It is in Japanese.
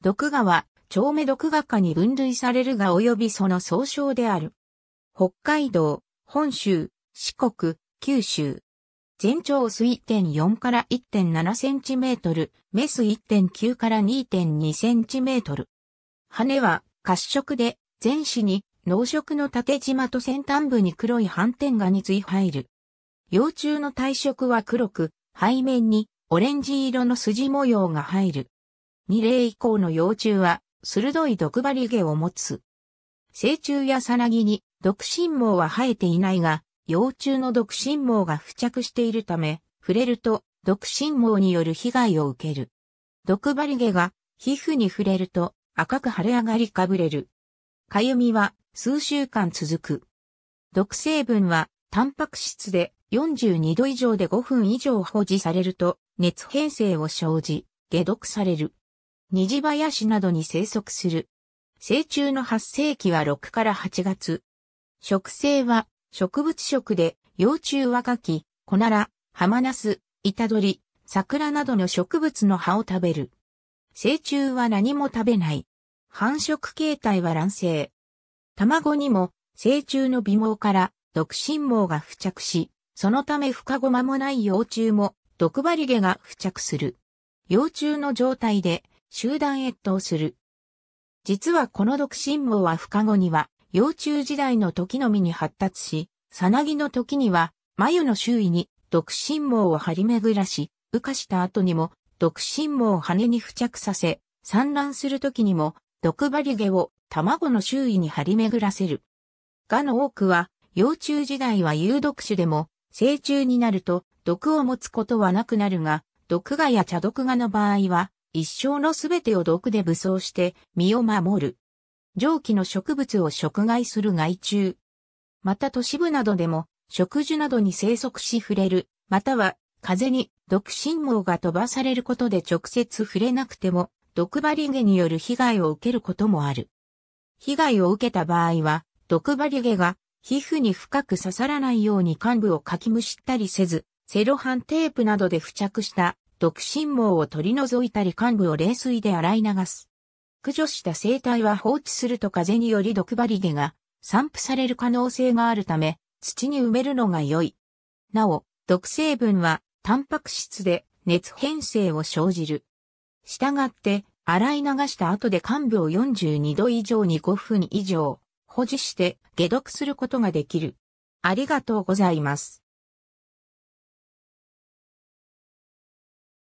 毒画は、長目毒画科に分類されるが及びその総称である。北海道、本州、四国、九州。全長1.4から1.7センチメートル、メス1.9から2.2センチメートル。羽は褐色で、全身に濃色の縦縞と先端部に黒い斑点がつい入る。幼虫の体色は黒く、背面にオレンジ色の筋模様が入る。二例以降の幼虫は、鋭い毒針毛を持つ。成虫やさなぎに毒心毛は生えていないが、幼虫の毒心毛が付着しているため、触れると毒心毛による被害を受ける。毒針毛が皮膚に触れると赤く腫れ上がりかぶれる。かゆみは数週間続く。毒成分はタンパク質で42度以上で5分以上保持されると熱変性を生じ、解毒される。虹林などに生息する。成虫の発生期は6から8月。植生は植物食で、幼虫若き、コナラ、ハマナス、イタドリ、桜などの植物の葉を食べる。成虫は何も食べない。繁殖形態は卵生。卵にも成虫の微毛から毒心毛が付着し、そのため深ごまもない幼虫も毒針毛が付着する。幼虫の状態で集団越冬する。実はこの独身網は孵化後には、幼虫時代の時のみに発達し、さなぎの時には、眉の周囲に独身網を張り巡らし、羽化した後にも、独身網を羽に付着させ、産卵する時にも、毒針毛を卵の周囲に張り巡らせる。蛾の多くは、幼虫時代は有毒種でも、成虫になると毒を持つことはなくなるが、毒ガや茶毒ガの場合は、一生のすべてを毒で武装して身を守る。蒸気の植物を食害する害虫。また都市部などでも植樹などに生息し触れる、または風に毒信号が飛ばされることで直接触れなくても毒針毛による被害を受けることもある。被害を受けた場合は毒針毛が皮膚に深く刺さらないように患部をかきむしったりせず、セロハンテープなどで付着した毒心毛を取り除いたり患部を冷水で洗い流す。駆除した生体は放置すると風により毒針毛が散布される可能性があるため、土に埋めるのが良い。なお、毒成分は、タンパク質で熱変性を生じる。したがって、洗い流した後で患部を42度以上に5分以上保持して解毒することができる。ありがとうございます。